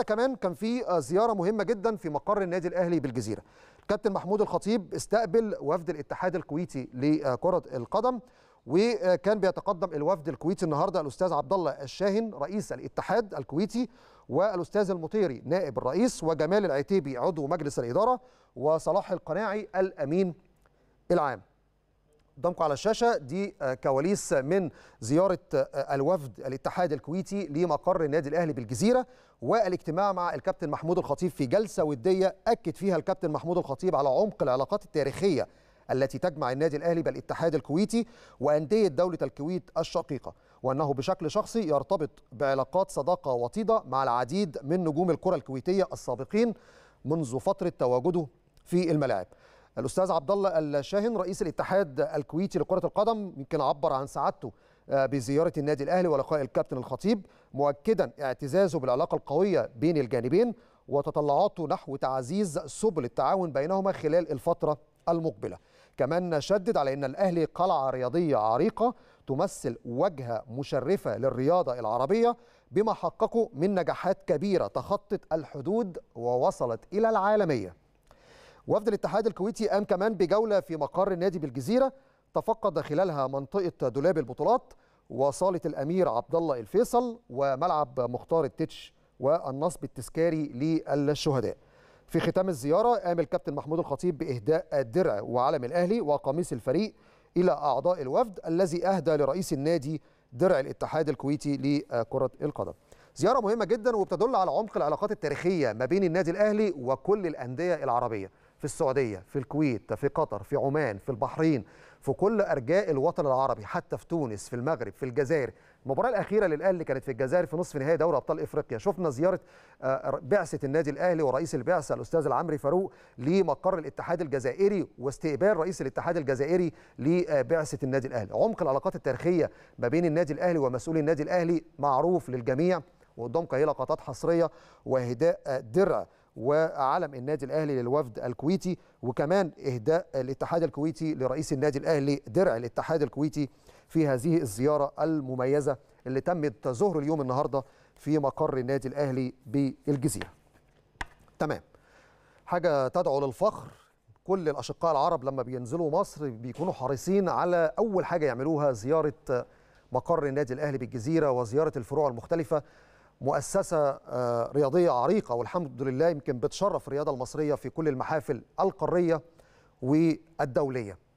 حتى كمان كان في آه، زياره مهمه جدا في مقر النادي الاهلي بالجزيره الكابتن محمود الخطيب استقبل وفد الاتحاد الكويتي لكره القدم وكان بيتقدم الوفد الكويتي النهارده الاستاذ عبد الله الشاهن رئيس الاتحاد الكويتي والاستاذ المطيري نائب الرئيس وجمال العتيبي عضو مجلس الاداره وصلاح القناعي الامين العام قدامكم على الشاشه دي آه، كواليس من زياره آه، الوفد الاتحاد الكويتي لمقر النادي الاهلي بالجزيره والاجتماع مع الكابتن محمود الخطيب في جلسه وديه اكد فيها الكابتن محمود الخطيب على عمق العلاقات التاريخيه التي تجمع النادي الاهلي بالاتحاد الكويتي وانديه دوله الكويت الشقيقه وانه بشكل شخصي يرتبط بعلاقات صداقه وطيده مع العديد من نجوم الكره الكويتيه السابقين منذ فتره تواجده في الملاعب الاستاذ عبد الله الشاهن رئيس الاتحاد الكويتي لكره القدم يمكن عبر عن سعادته آه، بزياره النادي الاهلي ولقاء الكابتن الخطيب مؤكدا اعتزازه بالعلاقه القويه بين الجانبين وتطلعاته نحو تعزيز سبل التعاون بينهما خلال الفتره المقبله كمان شدد على ان الاهلي قلعه رياضيه عريقه تمثل وجهه مشرفه للرياضه العربيه بما حققه من نجاحات كبيره تخطت الحدود ووصلت الى العالميه وفد الاتحاد الكويتي قام كمان بجولة في مقر النادي بالجزيرة تفقد خلالها منطقة دولاب البطولات وصالة الأمير عبد الله الفيصل وملعب مختار التتش والنصب التذكاري للشهداء في ختام الزيارة قام الكابتن محمود الخطيب بإهداء الدرع وعلم الأهلي وقميص الفريق إلى أعضاء الوفد الذي أهدى لرئيس النادي درع الاتحاد الكويتي لكرة القدم زيارة مهمة جدا وبتدل على عمق العلاقات التاريخية ما بين النادي الأهلي وكل الأندية العربية في السعودية في الكويت في قطر في عمان في البحرين في كل أرجاء الوطن العربي حتى في تونس في المغرب في الجزائر المباراة الأخيرة للأهلي كانت في الجزائر في نصف نهائي دوري أبطال إفريقيا شفنا زيارة آه، بعثة النادي الأهلي ورئيس البعثة الأستاذ العمري فاروق لمقر الاتحاد الجزائري واستقبال رئيس الاتحاد الجزائري لبعثة النادي الأهلي عمق العلاقات التاريخية ما بين النادي الأهلي ومسؤولي النادي الأهلي معروف للجميع وقدام هي لقطات حصرية وهداء درع وعلم النادي الاهلي للوفد الكويتي وكمان اهداء الاتحاد الكويتي لرئيس النادي الاهلي درع الاتحاد الكويتي في هذه الزياره المميزه اللي تمت ظهر اليوم النهارده في مقر النادي الاهلي بالجزيره. تمام. حاجه تدعو للفخر كل الاشقاء العرب لما بينزلوا مصر بيكونوا حريصين على اول حاجه يعملوها زياره مقر النادي الاهلي بالجزيره وزياره الفروع المختلفه مؤسسة آه، رياضية عريقة والحمد لله يمكن بتشرف الرياضة المصرية في كل المحافل القارية والدولية